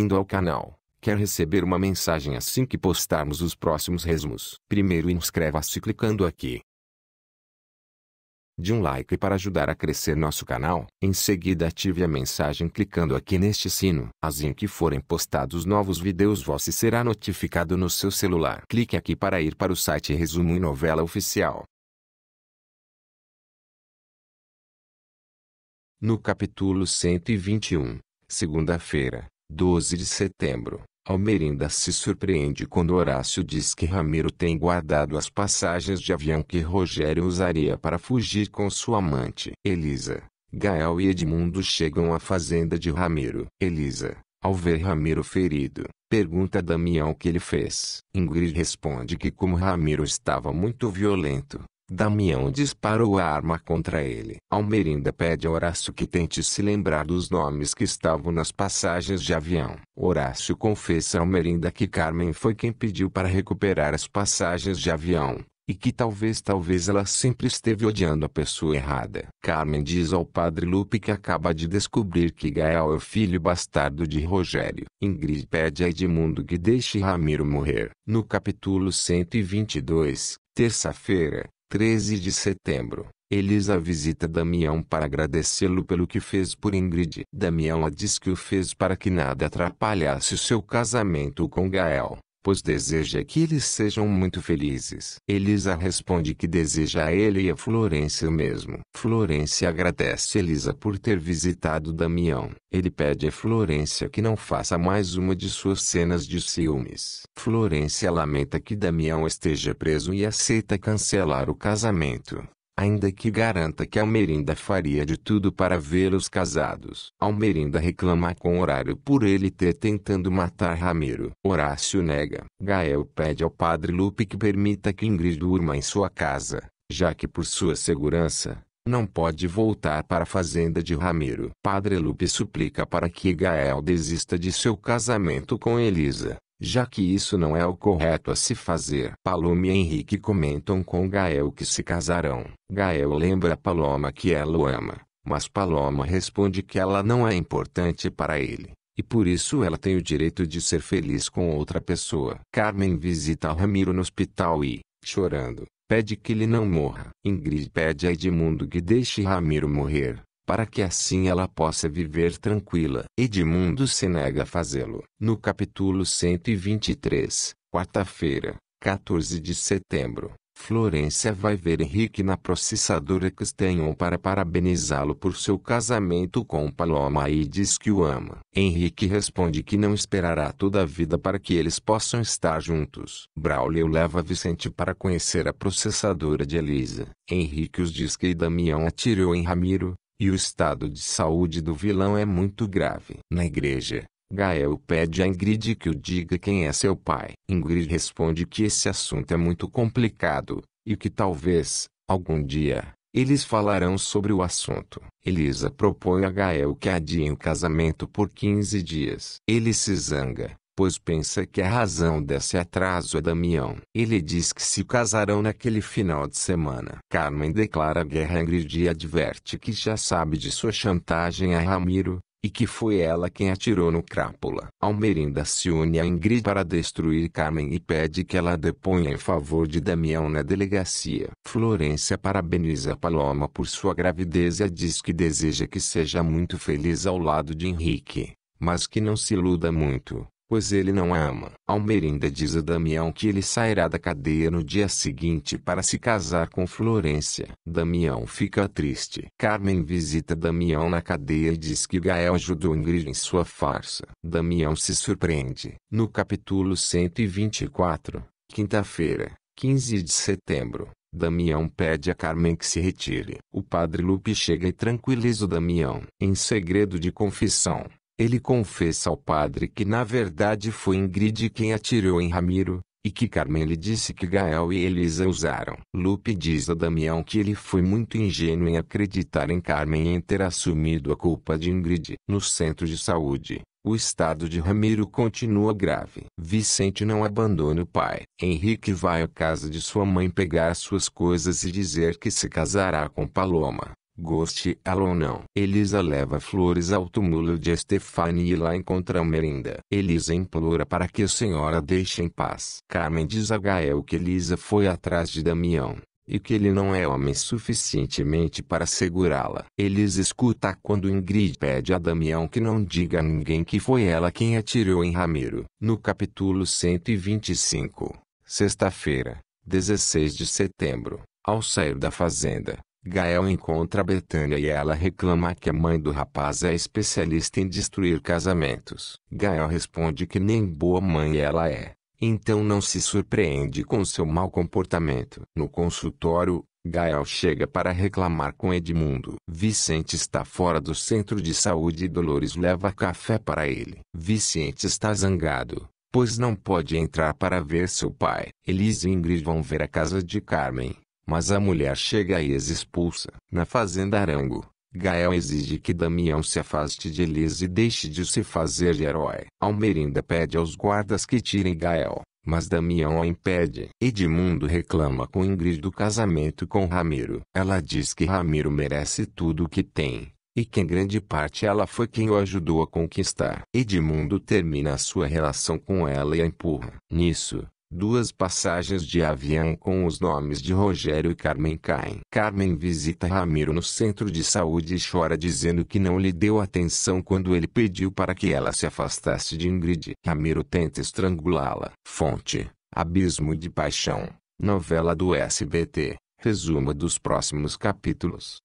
bem-vindo ao canal. Quer receber uma mensagem assim que postarmos os próximos resumos? Primeiro inscreva-se clicando aqui. De um like para ajudar a crescer nosso canal. Em seguida ative a mensagem clicando aqui neste sino. Assim que forem postados novos vídeos você será notificado no seu celular. Clique aqui para ir para o site Resumo e Novela Oficial. No capítulo 121, segunda-feira, 12 de setembro, Almerinda se surpreende quando Horácio diz que Ramiro tem guardado as passagens de avião que Rogério usaria para fugir com sua amante. Elisa, Gael e Edmundo chegam à fazenda de Ramiro. Elisa, ao ver Ramiro ferido, pergunta a Damião o que ele fez. Ingrid responde que como Ramiro estava muito violento, Damião disparou a arma contra ele. Almerinda pede a Horácio que tente se lembrar dos nomes que estavam nas passagens de avião. Horácio confessa a Almerinda que Carmen foi quem pediu para recuperar as passagens de avião. E que talvez talvez ela sempre esteve odiando a pessoa errada. Carmen diz ao padre Lupe que acaba de descobrir que Gael é o filho bastardo de Rogério. Ingrid pede a Edmundo que deixe Ramiro morrer. No capítulo 122, terça-feira, 13 de setembro, Elisa visita Damião para agradecê-lo pelo que fez por Ingrid. Damião a diz que o fez para que nada atrapalhasse seu casamento com Gael pois deseja que eles sejam muito felizes. Elisa responde que deseja a ele e a Florência o mesmo. Florência agradece Elisa por ter visitado Damião. Ele pede a Florência que não faça mais uma de suas cenas de ciúmes. Florência lamenta que Damião esteja preso e aceita cancelar o casamento ainda que garanta que Almerinda faria de tudo para vê-los casados. Almerinda reclama com Horário por ele ter tentando matar Ramiro. Horácio nega. Gael pede ao padre Lupe que permita que Ingrid durma em sua casa, já que por sua segurança, não pode voltar para a fazenda de Ramiro. Padre Lupe suplica para que Gael desista de seu casamento com Elisa já que isso não é o correto a se fazer. Paloma e Henrique comentam com Gael que se casarão. Gael lembra a Paloma que ela o ama, mas Paloma responde que ela não é importante para ele, e por isso ela tem o direito de ser feliz com outra pessoa. Carmen visita Ramiro no hospital e, chorando, pede que ele não morra. Ingrid pede a Edmundo que deixe Ramiro morrer para que assim ela possa viver tranquila. Edmundo se nega a fazê-lo. No capítulo 123, quarta-feira, 14 de setembro, Florência vai ver Henrique na processadora Castanhon para parabenizá-lo por seu casamento com Paloma e diz que o ama. Henrique responde que não esperará toda a vida para que eles possam estar juntos. Braulio leva Vicente para conhecer a processadora de Elisa. Henrique os diz que Damião atirou em Ramiro, e o estado de saúde do vilão é muito grave. Na igreja, Gael pede a Ingrid que o diga quem é seu pai. Ingrid responde que esse assunto é muito complicado, e que talvez, algum dia, eles falarão sobre o assunto. Elisa propõe a Gael que adiem o casamento por 15 dias. Ele se zanga, pois pensa que a razão desse atraso é Damião. Ele diz que se casarão naquele final de semana. Carmen declara guerra a Ingrid e adverte que já sabe de sua chantagem a Ramiro, e que foi ela quem atirou no Crápula. Almerinda se une a Ingrid para destruir Carmen e pede que ela deponha em favor de Damião na delegacia. Florência parabeniza Paloma por sua gravidez e diz que deseja que seja muito feliz ao lado de Henrique, mas que não se iluda muito pois ele não a ama. Almerinda diz a Damião que ele sairá da cadeia no dia seguinte para se casar com Florência. Damião fica triste. Carmen visita Damião na cadeia e diz que Gael ajudou Ingrid em sua farsa. Damião se surpreende. No capítulo 124, quinta-feira, 15 de setembro, Damião pede a Carmen que se retire. O padre Lupe chega e tranquiliza o Damião. Em segredo de confissão, ele confessa ao padre que na verdade foi Ingrid quem atirou em Ramiro, e que Carmen lhe disse que Gael e Elisa usaram. Lupe diz a Damião que ele foi muito ingênuo em acreditar em Carmen e em ter assumido a culpa de Ingrid. No centro de saúde, o estado de Ramiro continua grave. Vicente não abandona o pai. Henrique vai à casa de sua mãe pegar suas coisas e dizer que se casará com Paloma. Goste ela ou não. Elisa leva flores ao túmulo de Stefani e lá encontra merenda. Elisa implora para que a senhora deixe em paz. Carmen diz a Gael que Elisa foi atrás de Damião e que ele não é homem suficientemente para segurá-la. Elisa escuta quando Ingrid pede a Damião que não diga a ninguém que foi ela quem atirou em Ramiro. No capítulo 125, sexta-feira, 16 de setembro, ao sair da fazenda, Gael encontra Betânia e ela reclama que a mãe do rapaz é especialista em destruir casamentos. Gael responde que nem boa mãe ela é, então não se surpreende com seu mau comportamento. No consultório, Gael chega para reclamar com Edmundo. Vicente está fora do centro de saúde e Dolores leva café para ele. Vicente está zangado, pois não pode entrar para ver seu pai. Elise e Ingrid vão ver a casa de Carmen. Mas a mulher chega e as expulsa. Na fazenda Arango, Gael exige que Damião se afaste de Elise e deixe de se fazer de herói. Almerinda pede aos guardas que tirem Gael, mas Damião a impede. Edmundo reclama com Ingrid do casamento com Ramiro. Ela diz que Ramiro merece tudo o que tem, e que em grande parte ela foi quem o ajudou a conquistar. Edmundo termina sua relação com ela e a empurra. Nisso, Duas passagens de avião com os nomes de Rogério e Carmen caem. Carmen visita Ramiro no centro de saúde e chora dizendo que não lhe deu atenção quando ele pediu para que ela se afastasse de Ingrid. Ramiro tenta estrangulá-la. Fonte: Abismo de Paixão. Novela do SBT. Resumo dos próximos capítulos.